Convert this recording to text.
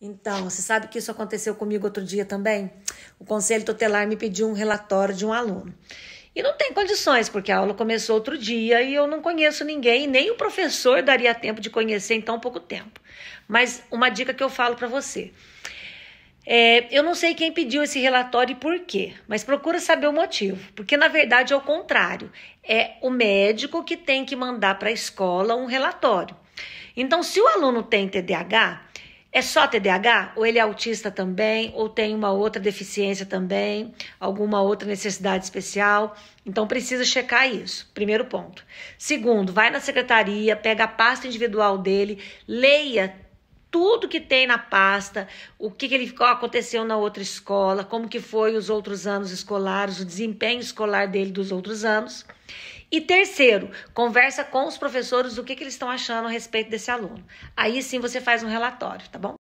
Então, você sabe que isso aconteceu comigo outro dia também? O conselho tutelar me pediu um relatório de um aluno. E não tem condições, porque a aula começou outro dia e eu não conheço ninguém, nem o professor daria tempo de conhecer em tão pouco tempo. Mas uma dica que eu falo para você. É, eu não sei quem pediu esse relatório e por quê, mas procura saber o motivo, porque na verdade é o contrário. É o médico que tem que mandar para a escola um relatório. Então, se o aluno tem TDAH, é só TDAH? Ou ele é autista também? Ou tem uma outra deficiência também? Alguma outra necessidade especial? Então precisa checar isso. Primeiro ponto. Segundo, vai na secretaria, pega a pasta individual dele, leia tudo que tem na pasta, o que, que ele aconteceu na outra escola, como que foi os outros anos escolares, o desempenho escolar dele dos outros anos. E terceiro, conversa com os professores o que, que eles estão achando a respeito desse aluno. Aí sim você faz um relatório, tá bom?